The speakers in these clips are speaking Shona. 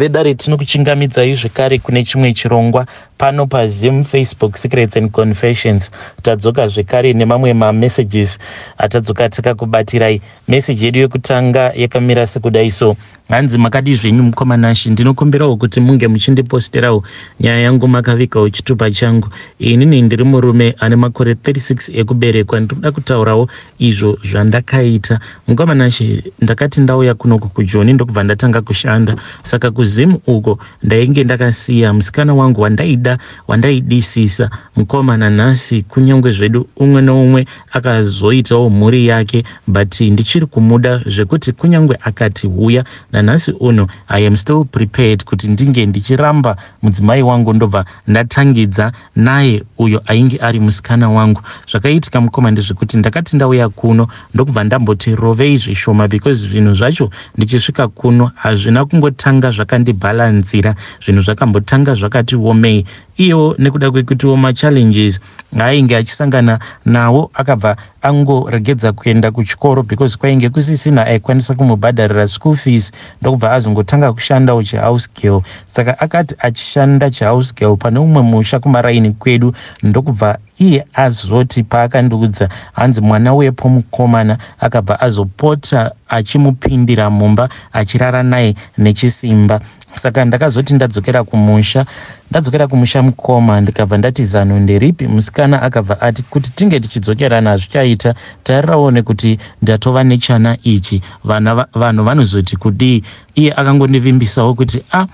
vedare tinokuchingamidzai zvekare kune chimwe chirongwa pano pazim facebook secrets and confessions tadzoka zvekare nemamwe mamessages atadzoka takakubatirai meseji yedu yekutanga yakamira sekudaiso hanzi makadi zvenyu mukomanashi ndinokumbirawo kuti munge muchindipostirawo nyaya yangu makavigawo chitupa changu inini ndiri murume ane makore 36 ekuberekwa ndinoda kutaurawo izvo zvandakaita mukomanashi ndakati ndauya kunoko kujoni ndokubva ndatanga kushanda saka kuzim uko ndainge ndakasiya musikana wangu wandaida wandaida wandaidisisa mukomana nhasi kunyange zvedu umwe noumwe akazoitawo mhuri yake but ndichiri kumuda zvekuti kunyange akati uya nanhasi uno i am still prepared kuti ndinge ndichiramba mudzimai wangu ndobva ndatangidza naye uyo ainge ari musikana wangu zvakaitika mukoma ndezvekuti ndakati ndauya kuno ndokubva ndamboti rovei zvishoma because zvinhu zvacho ndichisvika kuno hazvina kungotanga zvakandibhalanzira zvinhu zvakambotanga zvakatiomei iyo nekuda kwekutiwo machallenges ainge achisangana nawo akabva angoregedza kuenda kuchikoro because kwainge kusisina aikwanisa kumubhadharira school fees ndokubva azongotanga kushandawo chihouse girl saka akati achishanda chihouse girl pane umwe musha kumaraini kwedu ndokubva iye azoti paakandiudza hanzi mwana wepo mukomana akabva azopota achimupindira mumba achirara naye nechisimba saka ndakazoti ndadzokera kumusha ndadzokera kumusha mukoma ndikabva ndati zano nderipi musikana akabva ati kuti tinge tichidzokerana hazvichaita tarirawo nekuti ndatova nechana ichi vanhu vanozoti kudii iye akangondivimbisawo kuti a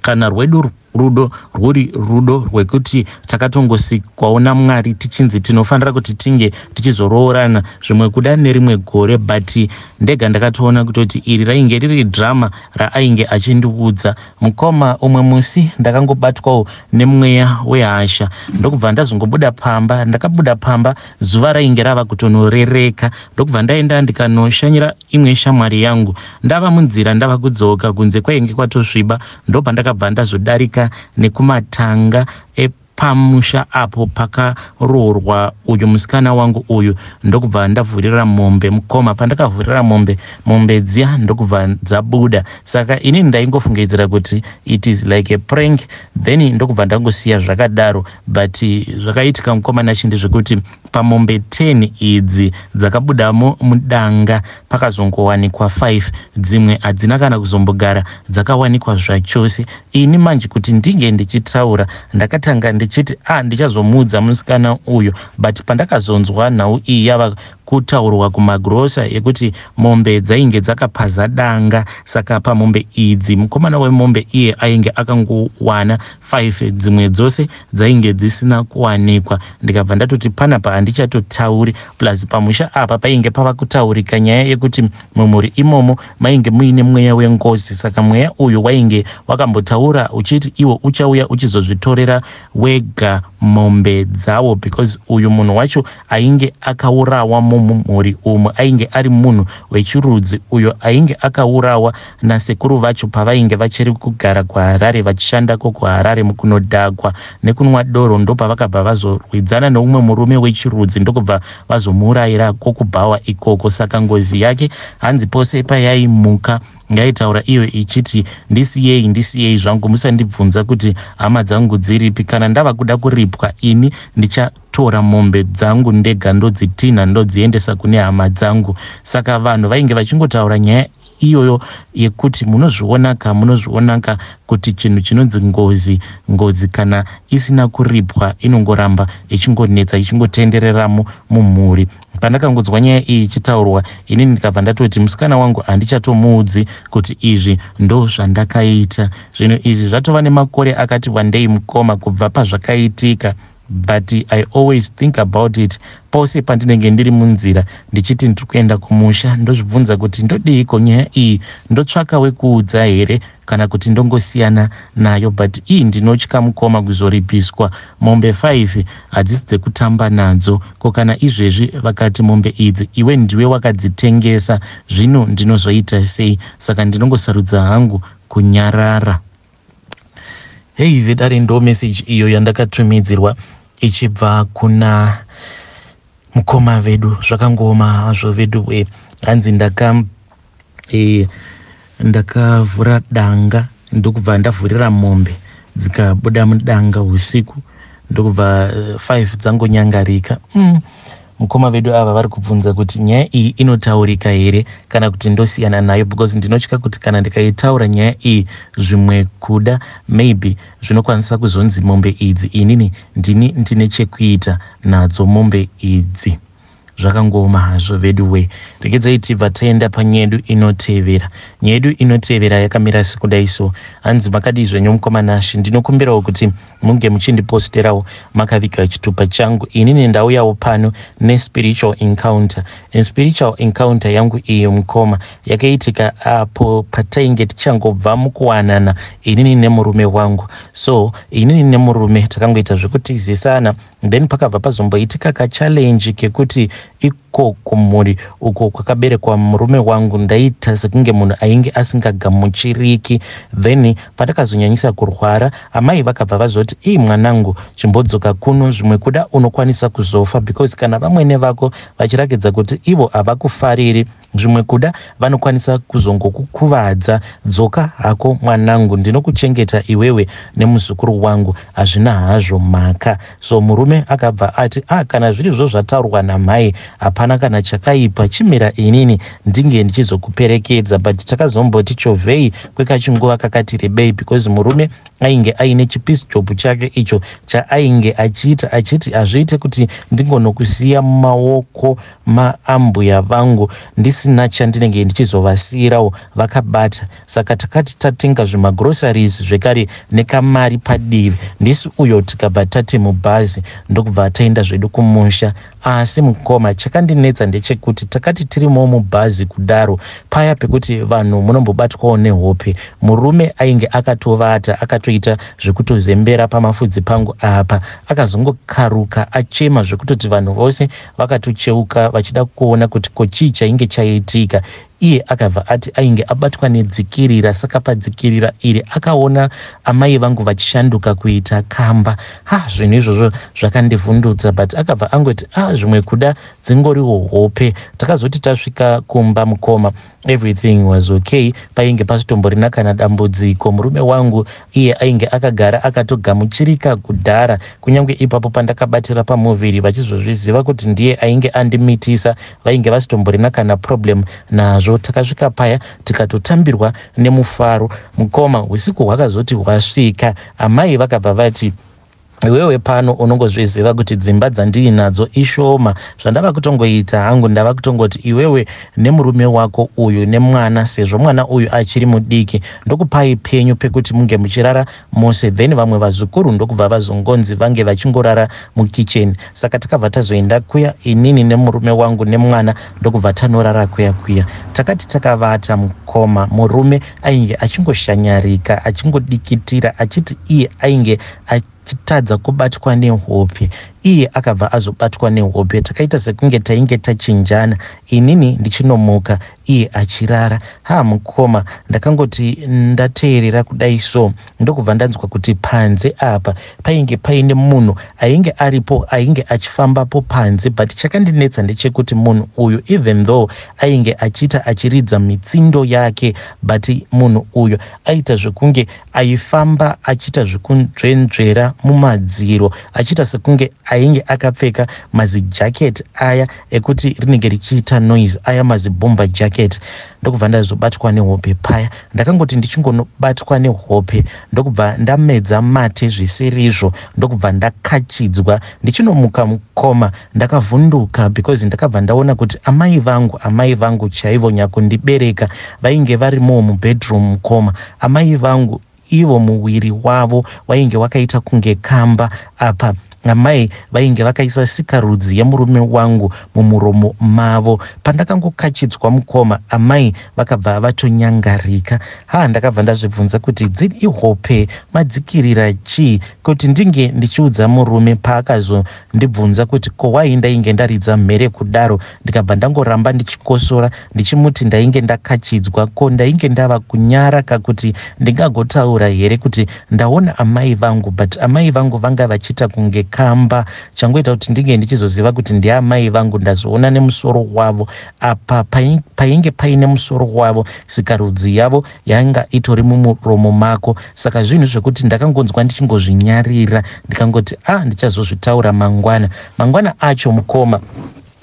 kana rwedu rudo rwuri rudo rwekuti takatongosikwawo namwari tichinzi tinofanira kuti tinge tichizoroorana zvimwe kuda nerimwe gore but ndega ndakatoona kutoti iri rainge riri dhirama raainge achindiudza mukoma umwe musi ndakangobatwawo nemweya wehasha ndokubva ndazongobuda pamba ndakabuda pamba zuva rainge rava kutonorereka ndokubva ndaenda ndikanoshanyira imwe shamwari yangu ndava munzira ndava kudzoka kunze kwainge kwatosviba ndopandakabva ndazodarika nekumatanga ep pamusha apo pakaroorwa uyu musikana wangu uyu ndokubva ndavhurira mombe mukoma pandakavhurira mombe mombe dziya ndokubva dzabuda saka inini ndaingofungidzira kuti it is like a prank then ndokubva ndangosiya zvakadaro but zvakaitika mukomana chindi zvekuti pamombe 10 idzi dzakabudamo mudanga pakazongowanikwa 5 dzimwe hadzina kana kuzombogara dzakawanikwa zvachose ini manje kuti ndinge ndichitaura ndakatanga ndi ndichiti a ah, ndichazomudza musikana uyu but pandakazonzwa nhau iyi yava kutaurwa kumagrosa ekuti mombe dzainge dzakapaza danga saka pamombe idzi mukomana wemombe iye ainge akangowana 5 dzimwe dzose dzainge dzisina kuwanikwa ndikabva ndatoti panapa handichatotauri plus pamusha apa painge pava kutaurika nyaya yekuti mumhuri imomo mainge muine mweya wengozi saka mweya uyu wainge wakambotaura uchiti iwo uchauya uchizozvitorera we kuweka mombe dzavo because uyu munhu wacho ainge akaurawa mumumhuri umu ainge ari munhu wechirudzi uyo ainge akaurawa nasekuru vacho pavainge vachiri kugara kuharare vachishandako kuharare mukunodhagwa nekunwa doro ndo pavakabva vazorwidzana neumwe murume wechirudzi ndokubva vazomurayira kokubhawa ikoko saka ngozi yake hanzi pose payaimuka yaitaura iyo ichiti ndisiyei ndisiyei zvangu musandibvunza kuti hama dzangu dziripi kana ndava kuda kuripa ndinobva ini ndichatora mombe dzangu ndega ndodzitinha ndodziendesa kune hama dzangu saka vanhu vainge vachingotaura nyaya iyoyo yekuti munozvionaka munozvionaka kuti chinhu chinonzi ngozi ngozi kana isina kuripwa inongoramba ichingonetsa ichingotendereramo mumhuri pandakangonzwa nyaya iyi ichitaurwa inini ndikabva ndatoti musikana wangu handichatomuudzi kuti izvi ndo zvandakaita zvino izvi zvatova nemakore akati wandei mukoma kubva pazvakaitika but i always think about it pose pandinenge ndiri munzira ndichiti ndiri kuenda kumusha ndozvibvunza kuti ndodiiko nyaya iyi ndotsvaka wekuudza here kana kuti ndongosiyana nayo but iyi ndinotya mukoma kuzoribhiswa mombe 5 hadzisi dzekutamba nadzo ko kana izvezvi vakati mombe idzi iwe ndiwe wakadzitengesa zvino ndinozoita sei saka ndinongosarudza hangu kunyarara hei vedare ndo meseji iyo yandakatumidzirwa ichibva kuna mukoma vedu zvakangoma hazvo vedu we hanzi ndaka e, ndakavhura danga ndokubva ndavhurira mombe dzikabuda mudanga usiku ndokubva 5 e, dzangonyangarika mm mukoma vedu ava vari kubvunza kuti nyaya iyi inotaurika here kana kuti ndosiyana nayo because ndinotya kuti kana ndikaitaura nyaya iyi zvimwe kuda maybe zvinokwanisa kuzonzi mombe idzi inini ndini ndine chekuita nadzo mombe idzi zvakangoma hazvo veduwe regedzai tibva taenda panyedu inotevera nyedu inotevera yakamira sekudai so hanzi makadii zvenyu mukomanashi ndinokumbirawo kuti munge muchindiposterawo makavika chitupa changu ini nendauyawo pano nespiritual encounter spiritual encounter yangu iyo mukoma yakaitika apo patainge tichangobva mukuwanana inini nemurume wangu so inini nemurume takangoita zvekutizisana then pakabva pazomboitika kachallenji kekuti и ko kumhuri uko kwakaberekwa murume wangu ndaiita sekunge munhu ainge asingagamuchiriki then patakazonyanyisa kurwara amai vakabva vazoti ii mwanangu chimbodzoka kuno zvimwe kuda unokwanisa kuzofa because kana vamwene vako vachiragidza kuti ivo havakufariri zvimwe kuda vanokwanisa kuzongokukuvadza dzoka hako mwanangu ndinokuchengeta iwewe nemuzukuru wangu hazvina hazvo mhaka so murume akabva ati a ah, kana zviri zvo zvataurwa namhai hapa hapana kana chakaipa chimira inini ndinge ndichizokuperekedza but takazomboti chovhei kwekachinguva kakati rebei because murume ainge aine chipisi jobhu chake icho chaainge achiita achiti hazviite kuti ndingonokusiya mumaoko maambuya vangu ndisina chandinenge ndichizovasiyirawo vakabata saka takati tatenga zvimagroceries zvekare nekamari padivi ndisi uyo tikabva tati mubhazi ndokubva taenda zvedu kumusha asi mukoma chakandinetsa ndechekuti takati tirimo mubhazi kudaro paya pekuti vanhu munombobatwawo nehope murume ainge akatovata akato zvaakatoita zvekutozembera pamafudzi pangu apa akazongokaruka achema zvekutoti vanhu vose vakatocheuka vachida kuona kuti kochii chainge chaitika iye akabva ati ainge abatwa nedzikirira saka padzikirira iri akaona amai vangu vachishanduka kuita kamba ha ah, zvinhu izvozvo zvakandivhundutsa but akabva angoti a ah, zvimwe kuda dzingoriwo hope takazoti tasvika kumba mukoma everything was okay painge pazvitomborina kana dambudziko murume wangu iye ainge akagara akatogamuchirika kudhara kunyange ipapo pandakabatira pamuviri vachizozviziva kuti ndiye ainge andimitisa vainge vazvitomborina kana problem nazvo sezvo takasvika paya tikatotambirwa nemufaro mukoma usiku hwakazoti hwasvika amai vakabva vati iwewe pano unongozviziva kuti dzimba dzandiinadzo ishoma zvandava kutongoita hangu ndava kutongoti iwewe nemurume wako uyu nemwana sezvo mwana uyu achiri mudiki ndokupai penyu pekuti munge muchirara mose then vamwe vazukuru ndokubva vazongonzi vange vachingorara mukicheni saka takabva tazoenda kuya inini nemurume wangu nemwana ndokubva tanorara kuya kuya takati takavata mukoma murume ainge achingoshanyarika achingodikitira achiti iye ainge achi vachitadza kubatwa nehope iye akabva azobatwa nehope takaita sekunge tainge tachinjana inini ndichinomuka iye achirara haa mukoma ndakangoti ndateerera kudai so ndokubva ndanzwa kuti panze apa painge paine munhu ainge aripo ainge achifambapo panze but chakandinetsa ndechekuti munhu uyu even though ainge achiita achiridza mitsindo yake but munhu uyu aiita zvekunge aifamba achiita zvekunzvenzvera mumadziro achiita sekunge ainge akapfeka mazijaketi aya ekuti rinenge richiita noise aya mazibumba jaketi ndokubva ndazobatwa nehope paya ndakangoti ndichingonobatwa nehope ndokubva ndamedza mate zviserizvo ndokubva ndakachidzwa ndichinomuka mukoma ndakavhunduka because ndakabva ndaona kuti amai vangu amai vangu chaivo nyakundibereka vainge varimowo mubedroom mukoma amai vangu ivo muwiri wavo wainge wakaita kunge kamba apa amai vainge vakaisa sikarudzi yemurume wangu mumuromo mavo pandakangokachidzwa mukoma amai vakabva vatonyangarika haa ndakabva ndazvibvunza kuti dzii ihope madzikirira chii kuti ndinge ndichiudza murume paakazondibvunza kuti ko wai ndainge ndaridza mhere kudaro ndikabva ndangoramba ndichikosora ndichimuti ndainge ndakachidzwa ko ndainge ndava kunyara kakuti ndingagotaura here kuti ndaona amai vangu but amai vangu vanga vachiita kunge ndichikamba changoita kuti ndinge ndichizoziva kuti ndeamai vangu ndazoona nemusoro wavo apa painge paine musoro wavo sikarudzi yavo yanga itori mumuromo mako saka zvinhu zvekuti ndakangonzwa ndichingozvinyarira ndikangoti ah ndichazozvitaura mangwana mangwana acho mukoma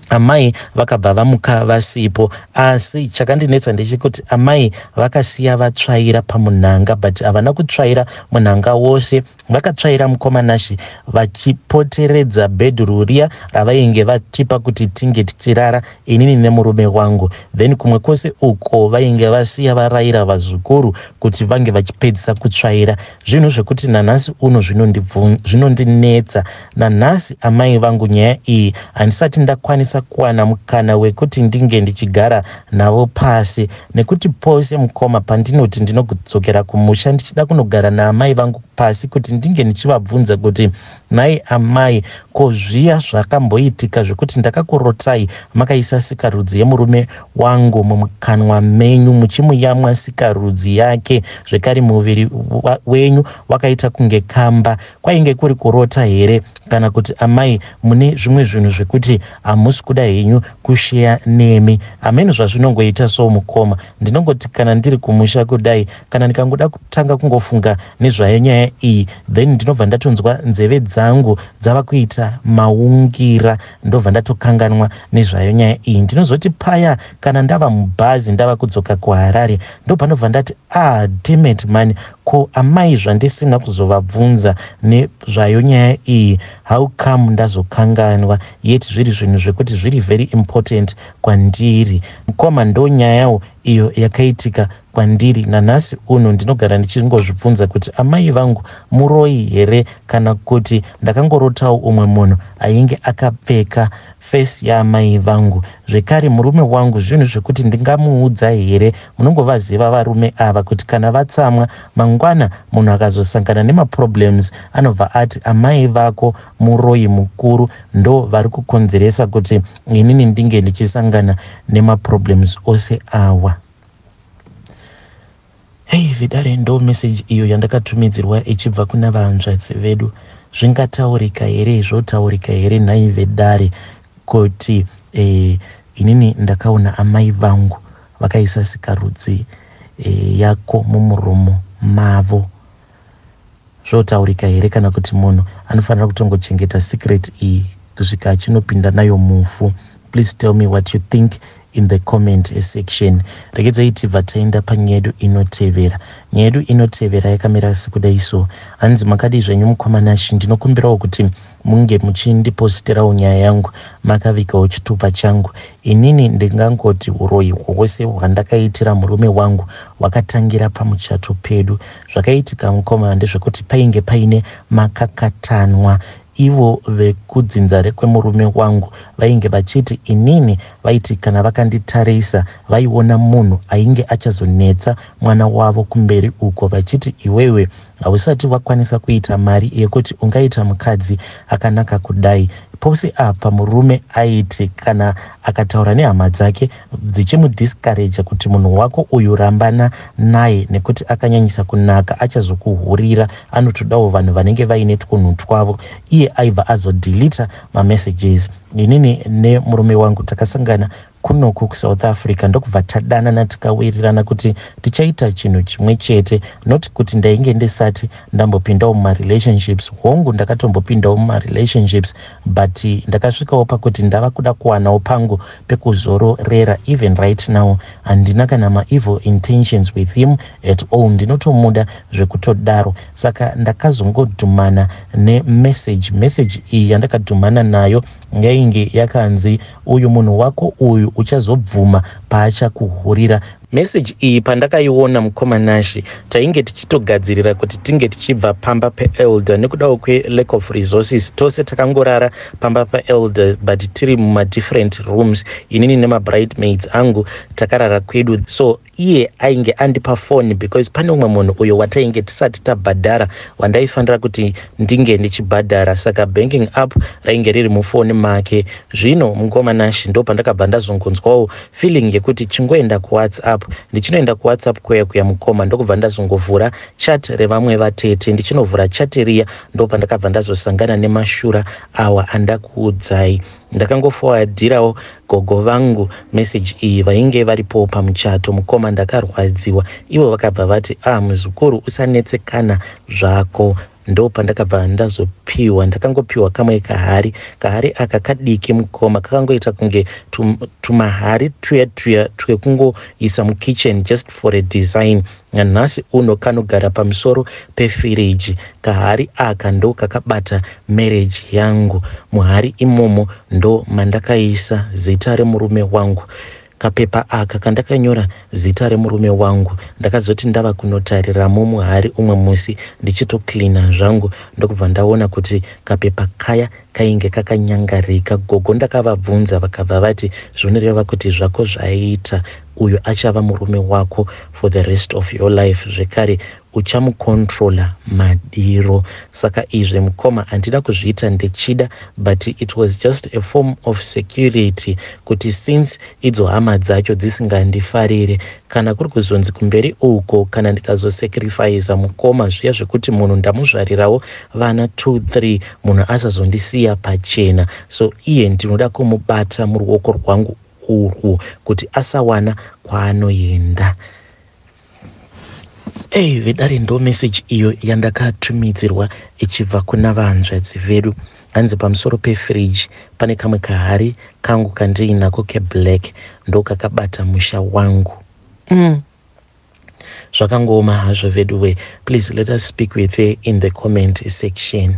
amai vakabva vamuka vasipo asi chakandinetsa ndechekuti amai vakasiya vatsvaira pamunhanga but havana kutsvaira munhanga wose vakatsvaira mukomanashi vachipoteredza bhedhururiya ravainge vatipa kuti tinge tichirara inini nemurume wangu then kumwe kwose uko vainge vasiya varayira vazvikuru kuti vange vachipedzisa kutsvaira zvinhu zvekuti nanhasi uno zvinondinetsa nanhasi amai vangu nyaya iyi handisati ndakwanisa ndakakwanisa kuwana mukana wekuti ndinge ndichigara navo pasi nekuti pose mukoma pandinoti ndinokudzokera kumusha ndichida kunogara naamai vangu pasi kuti ndinge ndichivabvunza kuti nai amai ko zviya zvakamboitika zvekuti ndakakurotai makaisa sikarudzi yemurume wangu mumukanwa menyu muchimuyamwa sikarudzi yake zvekare muviri wenyu wakaita kunge kamba kwainge kuri kurota here kana kuti amai mune zvimwe zvinhu zvekuti hamusi kuda henyu kusheya nemi hamene zvazvinongoita somukoma ndinongoti kana ndiri kumusha kudai kana ndikangoda kutanga kungofunga nezvayenyaya iyi e. then ndinobva ndatonzwa nzeve dzangu dzava kuita maungira ndobva ndatokanganwa nezvayo nyaya iyi ndinozoti paya kana ndava mubhazi ndava kudzoka kuharare ndopanobva ndati ah temet mani ko amai zvandisina kuzovabvunza nezvayo nyaya iyi how come ndazokanganwa yet zviri zvinhu zvekuti zviri very important kwandiri mukoma ndonyayawo iyo yakaitika kwandiri nanhasi uno ndinogara ndichingozvibvunza kuti amai vangu muroi here kana kuti ndakangorotawo umwe munhu ainge akapfeka fesi yaamai vangu zvekare murume wangu zvinhu zvekuti ndingamuudza here munongovaziva varume ava kuti kana vatsamwa mangwana munhu akazosangana nemaproblems anobva ati amai vako muroyi mukuru ndo vari kukonzeresa kuti inini ndinge ndichisangana nemaproblems ose awa hei vidare ndo meseji iyo yandakatumidzirwa ichibva kuna vahanzvadzi vedu zvingataurika here zvotaurika here nhai vedare kuti e, inini ndakaona amai vangu vakaisa sikarudzi e, yako mumuromo mavo zvotaurika here kana kuti munhu anofanira kutongochengeta secret iyi kusvika achinopinda nayo mufu please tell me what you think in the comment section regedzei tibva taenda panyaya yedu inotevera nyaya yedu inotevera yakamira sekudaiso hanzi makadi zvenyu mukomana shi ndinokumbirawo kuti inotevera munge muchindipositerawo nyaya yangu makavigawo chitupa changu inini ndingangoti uroyi hwose hwandakaitira murume wangu hwakatangira pamuchato pedu zvakaitika mukoma ndezvekuti painge paine makakatanwa ivo vekudzinza rekwemurume wangu vainge vachiti inini vaiti kana vakanditarisa vaiona munhu ainge achazonetsa mwana wavo kumberi uko vachiti iwewe hausati wakwanisa kuita mari yekuti ungaita mukadzi akanaka kudai posi apa murume aiti kana akataura nehama dzake dzichimudhiscareja kuti munhu wako uyu rambana naye nekuti akanyanyisa kunaka achazokuhurira anotodawo vanhu vanenge vaine tunhu twavo iye aibva azodeleta ma messages inini ne murume wangu takasangana kunoku kusouth africa ndokubva tadanana tikawirirana kuti tichaita chinhu chimwe chete not kuti ndainge ndisati ndambopindawo mumarelationships hongu ndakatombopindawo mumarelationships but ndakasvikawo pakuti ndava kuda kuwanawo pangu pekuzororera even right now handina kana maevil intentions with him at all ndinotomuda zvekutodaro saka ndakazongodhumana nemessage meseji iyi yandakadhumana nayo yainge yakanzi uyu munhu wako uyu uyu uchazobvuma paachakuhurira meseji iyi pandakaiona mukomanashi tainge tichitogadzirira kuti tinge tichibva pamba peelder nekudawo kwelack of resources tose takangorara pamba paelder but tiri mumadifferent rooms inini nemabright maids angu takarara kwedu so iye ainge andipa foni because pane umwe munhu uyo watainge tisati tabhadhara wandaifanira kuti ndinge ndichibhadhara saka banking up rainge riri mufoni make zvino mukomanashi ndo pandakabva ndazongunzwawo feeling yekuti chingoenda kuwhatsapp whatsapp ndichinoenda kuwhatsapp kwaya kuyamukoma ndokubva ndazongovhura chat revamwe vatete ndichinovhura chati riya ndopa ndakabva ndazosangana nemashura awa andakuudzai ndakangofowadhirawo gogo vangu meseji iyi vainge varipowo pamuchato mukoma ndakarwadziwa ivo vakabva vati a ah, muzukuru usanetsekana zvako ndo pandakabva ndazopiwa ndakangopiwa kamwe kahari kahari aka kadiki mukoma kakangoita kunge tum, tumahari tuya tuya twekungoisa mukitchen just for a design nanhasi uno kanogara pamusoro pefiriji kahari aka ndo kakabata mareji yangu muhari imomo ndo mandakaisa zita remurume wangu kapepa aka kandakanyora zita remurume wangu ndakazoti ndava kunotariramo muhari umwe musi ndichitoklina zvangu ndokubva ndaona kuti kapepa kaya kainge kakanyangarika gogo ndakavabvunza vakabva vati zvinoreva kuti zvako zvaiita uyo achava murume wako for the rest of your life zvekare uchamukondrola madiro saka izvi mukoma handida kuzviita ndichida but it was just a form of security kuti since idzo hama dzacho dzisingandifarire kana kuri kuzonzi kumberi uko kana ndikazosacrifisa mukoma zviya zvekuti munhu ndamuzvarirawo vana two three munhu asazondisiya pachena so iye ndinoda kumubata muruoko rwangu urwu kuti asawana kwaanoenda ei vedare ndo meseji iyo yandakatumidzirwa ichibva kuna vahanzvadzi vedu hanzi pamusoro pefriji pane kamwe kahari kangu kandiinako keblack ndokakabata musha wangu mm. zvakangooma hazvo vedu we please let us speak with her in the comment section